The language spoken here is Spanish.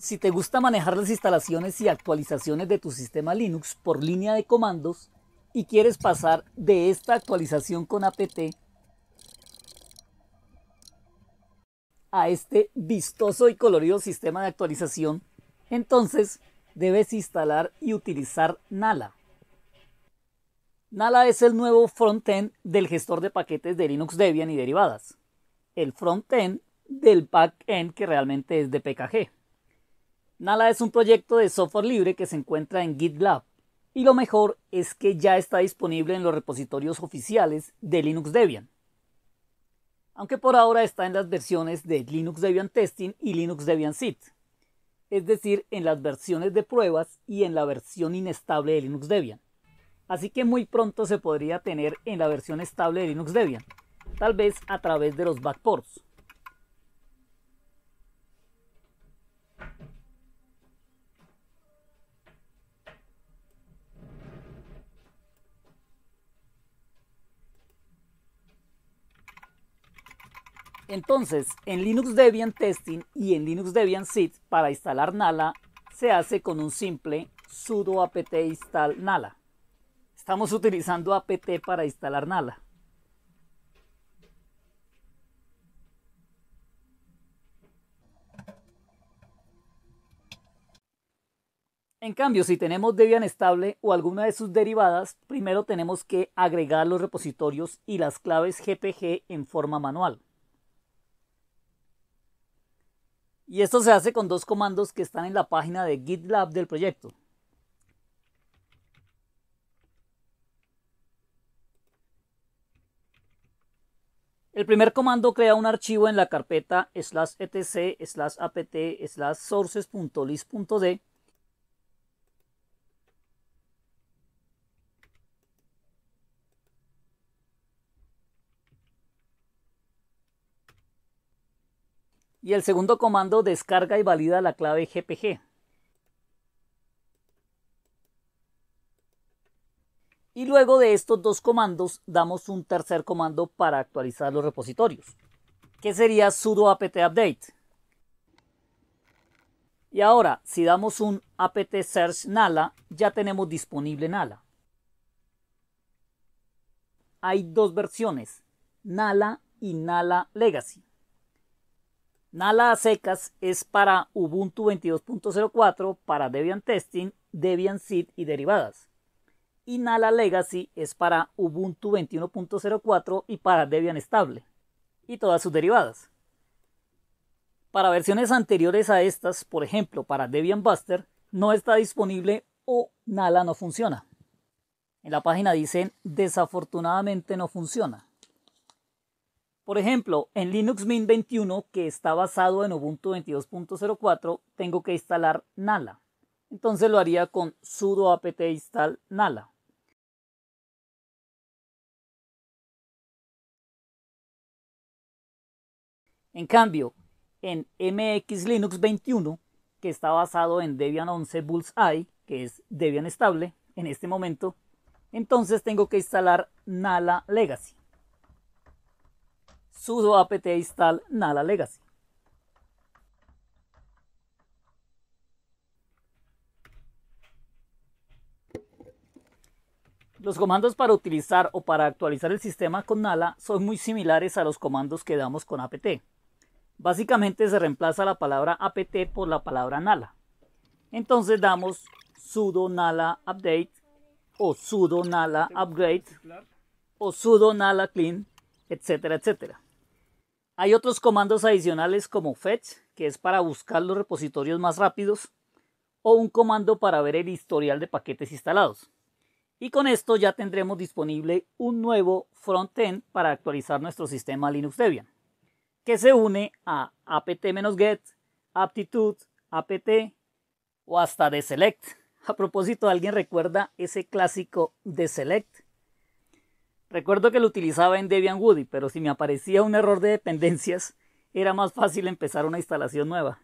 Si te gusta manejar las instalaciones y actualizaciones de tu sistema Linux por línea de comandos y quieres pasar de esta actualización con apt a este vistoso y colorido sistema de actualización, entonces debes instalar y utilizar Nala. Nala es el nuevo frontend del gestor de paquetes de Linux Debian y derivadas. El frontend del backend que realmente es de PKG. Nala es un proyecto de software libre que se encuentra en GitLab y lo mejor es que ya está disponible en los repositorios oficiales de Linux Debian. Aunque por ahora está en las versiones de Linux Debian Testing y Linux Debian Sit, es decir, en las versiones de pruebas y en la versión inestable de Linux Debian. Así que muy pronto se podría tener en la versión estable de Linux Debian, tal vez a través de los backports. Entonces, en Linux Debian Testing y en Linux Debian SID para instalar Nala se hace con un simple sudo apt install Nala. Estamos utilizando apt para instalar Nala. En cambio, si tenemos Debian estable o alguna de sus derivadas, primero tenemos que agregar los repositorios y las claves GPG en forma manual. Y esto se hace con dos comandos que están en la página de GitLab del proyecto. El primer comando crea un archivo en la carpeta slash etc slash apt slash sources.list.d y el segundo comando descarga y valida la clave GPG. Y luego de estos dos comandos damos un tercer comando para actualizar los repositorios, que sería sudo apt update. Y ahora, si damos un apt search nala, ya tenemos disponible nala. Hay dos versiones, nala y nala legacy. Nala secas es para Ubuntu 22.04, para Debian Testing, Debian Seed y derivadas. Y Nala Legacy es para Ubuntu 21.04 y para Debian Estable y todas sus derivadas. Para versiones anteriores a estas, por ejemplo para Debian Buster, no está disponible o Nala no funciona. En la página dicen desafortunadamente no funciona. Por ejemplo, en Linux Mint 21, que está basado en Ubuntu 22.04, tengo que instalar Nala. Entonces lo haría con sudo apt install Nala. En cambio, en MX Linux 21, que está basado en Debian 11 Bullseye, que es Debian estable en este momento, entonces tengo que instalar Nala Legacy sudo apt install nala legacy. Los comandos para utilizar o para actualizar el sistema con Nala son muy similares a los comandos que damos con apt. Básicamente se reemplaza la palabra apt por la palabra Nala. Entonces damos sudo nala update o sudo nala upgrade o sudo nala clean etcétera, etcétera. Hay otros comandos adicionales como fetch, que es para buscar los repositorios más rápidos, o un comando para ver el historial de paquetes instalados. Y con esto ya tendremos disponible un nuevo frontend para actualizar nuestro sistema Linux Debian, que se une a apt-get, aptitude, apt o hasta deselect. A propósito, ¿alguien recuerda ese clásico deselect? Recuerdo que lo utilizaba en Debian Woody, pero si me aparecía un error de dependencias, era más fácil empezar una instalación nueva.